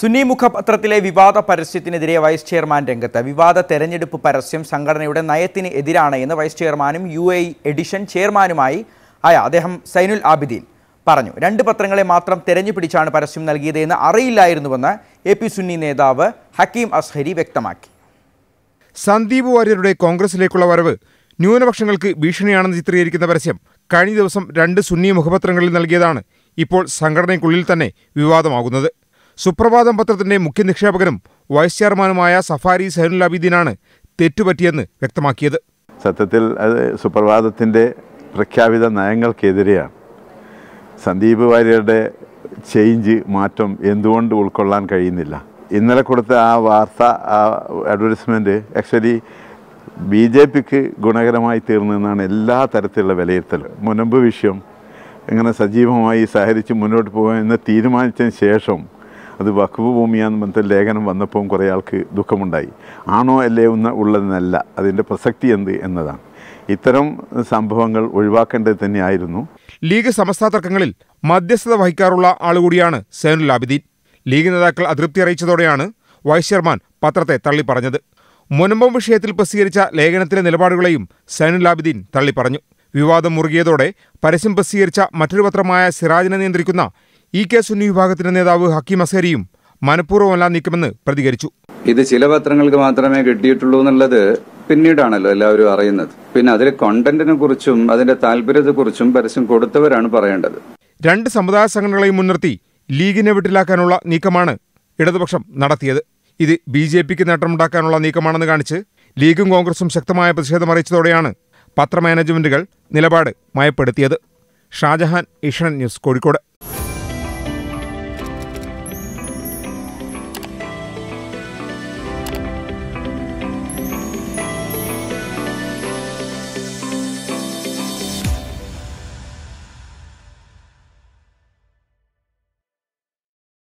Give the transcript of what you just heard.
സുന്നി മുഖപത്രത്തിലെ വിവാദ പരസ്യത്തിനെതിരെ vice chairman രംഗത്ത് വിവാദ തെരഞ്ഞെടുപ്പ് പരസ്യം സംഘടനയുടെ നയത്തിന് എതിരാണ് എന്ന് വൈസ് ചെയർമാനും യു എ എഡിഷൻ ചെയർമാനുമായി ആയ അദ്ദേഹം സൈനുൽ ആബിദീൻ പറഞ്ഞു രണ്ട് പത്രങ്ങളെ മാത്രം തെരഞ്ഞു പിടിച്ചാണ് പരസ്യം നൽകിയതെന്ന് അറിയില്ലായിരുന്നുവെന്ന് എ പി സുന്നി നേതാവ് ഹക്കീം അസ്ഹരി വ്യക്തമാക്കി സന്ദീപ് വാര്യരുടെ കോൺഗ്രസിലേക്കുള്ള വരവ് ന്യൂനപക്ഷങ്ങൾക്ക് ഭീഷണിയാണെന്ന് ചിത്രീകരിക്കുന്ന പരസ്യം കഴിഞ്ഞ ദിവസം രണ്ട് സുന്നി മുഖപത്രങ്ങളിൽ നൽകിയതാണ് ഇപ്പോൾ സംഘടനയ്ക്കുള്ളിൽ തന്നെ വിവാദമാകുന്നത് സുപ്രഭാതം പത്രത്തിന്റെ മുഖ്യ നിക്ഷേപകനും വൈസ് ചെയർമാനുമായ സഫാരി സൈനുൽ അബീദീനാണ് തെറ്റുപറ്റിയെന്ന് വ്യക്തമാക്കിയത് സത്യത്തിൽ അത് സുപ്രഭാതത്തിന്റെ പ്രഖ്യാപിത നയങ്ങൾക്കെതിരെയാണ് സന്ദീപ് വാര്യരുടെ ചേഞ്ച് മാറ്റം എന്തുകൊണ്ട് ഉൾക്കൊള്ളാൻ കഴിയുന്നില്ല ഇന്നലെ കൊടുത്ത ആ വാർത്ത ആ അഡ്വർടൈസ്മെൻറ്റ് ആക്ച്വലി ബി ജെ പിക്ക് ഗുണകരമായി തീർന്നെന്നാണ് എല്ലാ തരത്തിലുള്ള വിലയിരുത്തൽ മുനമ്പ് വിഷയം എങ്ങനെ സജീവമായി സഹകരിച്ച് മുന്നോട്ട് പോകുക എന്ന് തീരുമാനിച്ചതിന് ശേഷം അത് വഖഫ് ഭൂമിയാന്ന് പറഞ്ഞിട്ട് ലേഖനം വന്നപ്പോൾ കുറേ ആൾക്ക് ദുഃഖമുണ്ടായി ആണോ അല്ലേ ഒന്ന് ഉള്ളതെന്നല്ല അതിൻ്റെ പ്രസക്തി എന്ത് എന്നതാണ് ഇത്തരം സംഭവങ്ങൾ ഒഴിവാക്കേണ്ടത് തന്നെയായിരുന്നു ലീഗ് സമസ്താ തർക്കങ്ങളിൽ മധ്യസ്ഥത വഹിക്കാറുള്ള ആളുകൂടിയാണ് സേനുൽ ആബിദീൻ ലീഗ് നേതാക്കൾ അതൃപ്തി അറിയിച്ചതോടെയാണ് വൈസ് ചെയർമാൻ പത്രത്തെ തള്ളിപ്പറഞ്ഞത് മുനമ്പം വിഷയത്തിൽ പ്രസിദ്ധീകരിച്ച ലേഖനത്തിലെ നിലപാടുകളെയും സേനുൽ ആബിദീൻ തള്ളിപ്പറഞ്ഞു വിവാദം മുറുകിയതോടെ പരസ്യം പ്രസിദ്ധീകരിച്ച മറ്റൊരു പത്രമായ സിറാജിനെ നിയന്ത്രിക്കുന്ന ഇ കെ സുന്നി വിഭാഗത്തിന്റെ നേതാവ് ഹക്കീം അസേരിയും മനഃപൂർവ്വമല്ല നീക്കുമെന്ന് പ്രതികരിച്ചു ഇത് ചില പത്രങ്ങൾക്ക് മാത്രമേ കിട്ടിയിട്ടുള്ളൂ എന്നുള്ളത് പിന്നീടാണല്ലോ എല്ലാവരും അറിയുന്നത് പിന്നെ അതിലെ കോണ്ടന്റിനെ കുറിച്ചും അതിന്റെ കുറിച്ചും പരസ്യം കൊടുത്തവരാണ് പറയേണ്ടത് രണ്ട് സമുദായ സംഘടനകളെയും മുൻനിർത്തി ലീഗിനെ വിട്ടിലാക്കാനുള്ള നീക്കമാണ് ഇടതുപക്ഷം നടത്തിയത് ഇത് ബി ജെ പിക്ക് നേട്ടമുണ്ടാക്കാനുള്ള നീക്കമാണെന്ന് കാണിച്ച് ലീഗും കോൺഗ്രസും ശക്തമായ പ്രതിഷേധം അറിയിച്ചതോടെയാണ് പത്രമാനേജ്മെന്റുകൾ നിലപാട് മയപ്പെടുത്തിയത് ഷാജഹാൻ ഏഷ്യൻ ന്യൂസ് കോഴിക്കോട്